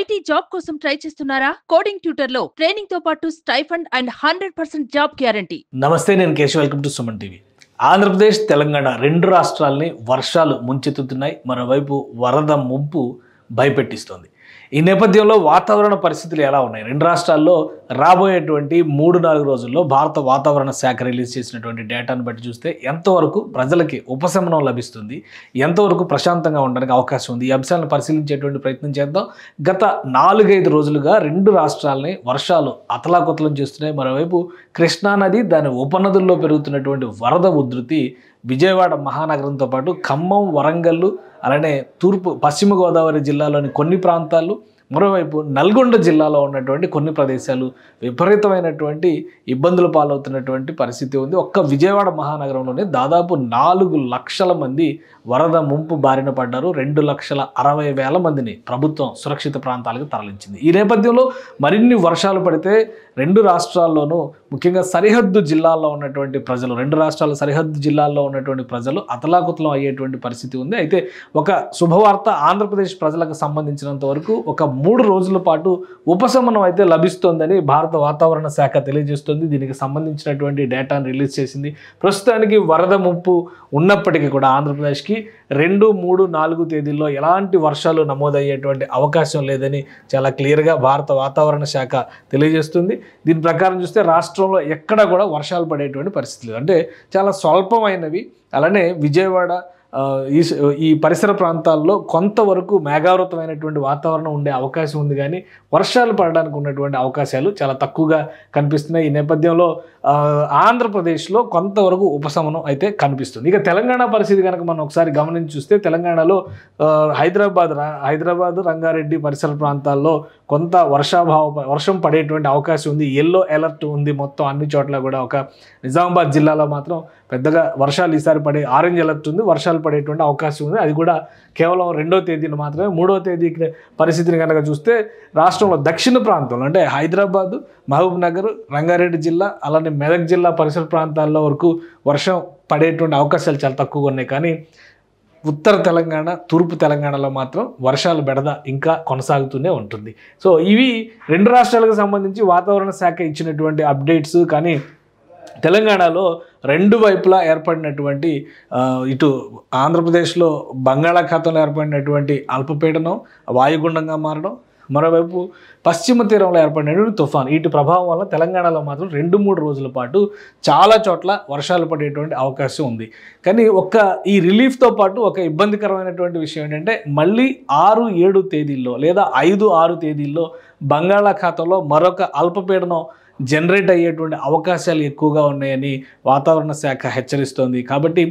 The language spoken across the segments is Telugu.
ఐటీ జాబ్ కోసం ట్రై చేస్తున్నారా కోడింగ్ ట్యూటర్ లో ట్రైనింగ్ తో పాటు stipend and hundred percent job guarantee నమస్తే నేను Keshav welcome to Suman TV Andhra Pradesh Telangana రెండు రాష్ట్రాల్ని వర్షాలు ముంచెత్తుతున్నాయి మరోవైపు వరద ముంపు భయపెట్టిస్తోంది ఈ నేపథ్యంలో వాతావరణ పరిస్థితులు ఎలా ఉన్నాయి రెండు రాష్ట్రాల్లో రాబోయేటువంటి మూడు నాలుగు రోజుల్లో భారత వాతావరణ శాఖ రిలీజ్ చేసినటువంటి డేటాను బట్టి చూస్తే ఎంతవరకు ప్రజలకి ఉపశమనం లభిస్తుంది ఎంతవరకు ప్రశాంతంగా ఉండడానికి అవకాశం ఉంది ఈ అంశాలను పరిశీలించేటువంటి ప్రయత్నం చేద్దాం గత నాలుగైదు రోజులుగా రెండు రాష్ట్రాలని వర్షాలు అతలాకుతలం చేస్తున్నాయి మరోవైపు కృష్ణానది దాని ఉపనదుల్లో పెరుగుతున్నటువంటి వరద ఉధృతి విజయవాడ మహానగరంతో పాటు ఖమ్మం వరంగల్ అలానే తూర్పు పశ్చిమ గోదావరి జిల్లాలోని కొన్ని ప్రాంతాలు మరోవైపు నల్గొండ జిల్లాలో ఉన్నటువంటి కొన్ని ప్రదేశాలు విపరీతమైనటువంటి ఇబ్బందులు పాలవుతున్నటువంటి పరిస్థితి ఉంది ఒక్క విజయవాడ మహానగరంలోనే దాదాపు నాలుగు లక్షల మంది వరద ముంపు బారిన పడ్డారు రెండు లక్షల అరవై వేల మందిని ప్రభుత్వం సురక్షిత ప్రాంతాలకు తరలించింది ఈ నేపథ్యంలో మరిన్ని వర్షాలు పడితే రెండు రాష్ట్రాల్లోనూ ముఖ్యంగా సరిహద్దు జిల్లాల్లో ఉన్నటువంటి ప్రజలు రెండు రాష్ట్రాల సరిహద్దు జిల్లాల్లో ఉన్నటువంటి ప్రజలు అతలాకుతలం అయ్యేటువంటి పరిస్థితి ఉంది అయితే ఒక శుభవార్త ఆంధ్రప్రదేశ్ ప్రజలకు సంబంధించినంత వరకు ఒక మూడు రోజుల పాటు ఉపశమనం అయితే లభిస్తోందని భారత వాతావరణ శాఖ తెలియజేస్తుంది దీనికి సంబంధించినటువంటి డేటాను రిలీజ్ చేసింది ప్రస్తుతానికి వరద ముప్పు ఉన్నప్పటికీ కూడా ఆంధ్రప్రదేశ్కి రెండు మూడు నాలుగు తేదీల్లో ఎలాంటి వర్షాలు నమోదయ్యేటువంటి అవకాశం లేదని చాలా క్లియర్గా భారత వాతావరణ శాఖ తెలియజేస్తుంది దీని ప్రకారం చూస్తే రాష్ట్రం రాష్ట్రంలో ఎక్కడ కూడా వర్షాలు పడేటువంటి పరిస్థితి లేదు అంటే చాలా స్వల్పమైనవి అలానే విజయవాడ ఈ ఈ పరిసర ప్రాంతాల్లో కొంతవరకు మేఘావృతమైనటువంటి వాతావరణం ఉండే అవకాశం ఉంది కానీ వర్షాలు పడడానికి ఉన్నటువంటి అవకాశాలు చాలా తక్కువగా కనిపిస్తున్నాయి ఈ నేపథ్యంలో ఆంధ్రప్రదేశ్లో కొంతవరకు ఉపశమనం అయితే కనిపిస్తుంది ఇక తెలంగాణ పరిస్థితి కనుక మనం ఒకసారి గమనించి చూస్తే తెలంగాణలో హైదరాబాద్ హైదరాబాద్ రంగారెడ్డి పరిసర ప్రాంతాల్లో కొంత వర్షాభావ వర్షం పడేటువంటి అవకాశం ఉంది ఎల్లో అలర్ట్ ఉంది మొత్తం అన్ని చోట్ల కూడా ఒక నిజామాబాద్ జిల్లాలో మాత్రం పెద్దగా వర్షాలు ఈసారి పడే ఆరెంజ్ అలర్ట్ ఉంది వర్షాలు పడేటువంటి అవకాశం ఉంది అది కూడా కేవలం రెండో తేదీన మాత్రమే మూడో తేదీ పరిస్థితిని కనుక చూస్తే రాష్ట్రంలో దక్షిణ ప్రాంతంలో అంటే హైదరాబాదు మహబూబ్ నగర్ రంగారెడ్డి జిల్లా అలానే మెదక్ జిల్లా పరిసర ప్రాంతాల్లో వరకు వర్షం పడేటువంటి అవకాశాలు చాలా తక్కువగా ఉన్నాయి కానీ ఉత్తర తెలంగాణ తూర్పు తెలంగాణలో మాత్రం వర్షాలు బెడద ఇంకా కొనసాగుతూనే ఉంటుంది సో ఇవి రెండు రాష్ట్రాలకు సంబంధించి వాతావరణ శాఖ ఇచ్చినటువంటి అప్డేట్స్ కానీ తెలంగాణలో రెండు వైపులా ఏర్పడినటువంటి ఇటు ఆంధ్రప్రదేశ్లో బంగాళాఖాతంలో ఏర్పడినటువంటి అల్పపీడనం వాయుగుండంగా మారడం మరోవైపు పశ్చిమ తీరంలో ఏర్పడినటువంటి తుఫాన్ వీటి ప్రభావం వల్ల తెలంగాణలో మాత్రం రెండు మూడు రోజుల పాటు చాలా చోట్ల వర్షాలు పడేటువంటి అవకాశం ఉంది కానీ ఒక్క ఈ రిలీఫ్తో పాటు ఒక ఇబ్బందికరమైనటువంటి విషయం ఏంటంటే మళ్ళీ ఆరు ఏడు తేదీల్లో లేదా ఐదు ఆరు తేదీల్లో బంగాళాఖాతంలో మరొక అల్పపీడనం జనరేట్ అయ్యేటువంటి అవకాశాలు ఎక్కువగా ఉన్నాయని వాతావరణ శాఖ హెచ్చరిస్తోంది కాబట్టి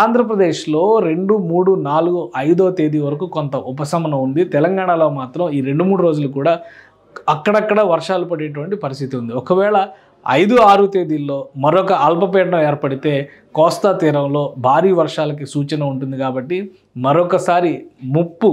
ఆంధ్రప్రదేశ్లో రెండు మూడు నాలుగు ఐదో తేదీ వరకు కొంత ఉపశమనం ఉంది తెలంగాణలో మాత్రం ఈ రెండు మూడు రోజులు కూడా అక్కడక్కడ వర్షాలు పడేటువంటి పరిస్థితి ఉంది ఒకవేళ ఐదు ఆరు తేదీల్లో మరొక అల్పపీడనం ఏర్పడితే కోస్తా తీరంలో భారీ వర్షాలకి సూచన ఉంటుంది కాబట్టి మరొకసారి ముప్పు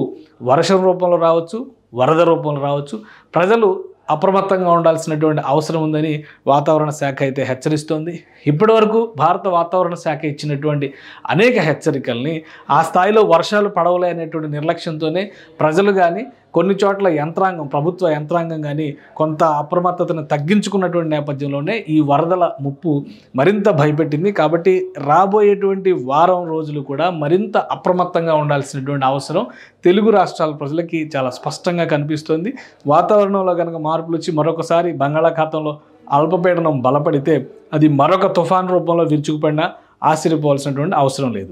వర్షం రూపంలో రావచ్చు వరద రూపంలో రావచ్చు ప్రజలు అప్రమత్తంగా ఉండాల్సినటువంటి అవసరం ఉందని వాతావరణ శాఖ అయితే హెచ్చరిస్తోంది ఇప్పటి వరకు భారత వాతావరణ శాఖ ఇచ్చినటువంటి అనేక హెచ్చరికల్ని ఆ స్థాయిలో వర్షాలు పడవలే అనేటువంటి నిర్లక్ష్యంతోనే ప్రజలు కానీ కొన్ని చోట్ల యంత్రాంగం ప్రభుత్వ యంత్రాంగం కానీ కొంత అప్రమత్తతను తగ్గించుకున్నటువంటి నేపథ్యంలోనే ఈ వరదల ముప్పు మరింత భయపెట్టింది కాబట్టి రాబోయేటువంటి వారం రోజులు కూడా మరింత అప్రమత్తంగా ఉండాల్సినటువంటి అవసరం తెలుగు రాష్ట్రాల ప్రజలకి చాలా స్పష్టంగా కనిపిస్తోంది వాతావరణంలో కనుక మార్పులు వచ్చి మరొకసారి బంగాళాఖాతంలో అల్పపీడనం బలపడితే అది మరొక తుఫాన్ రూపంలో విరుచుకుపడినా ఆశ్చర్యపోవాల్సినటువంటి అవసరం లేదు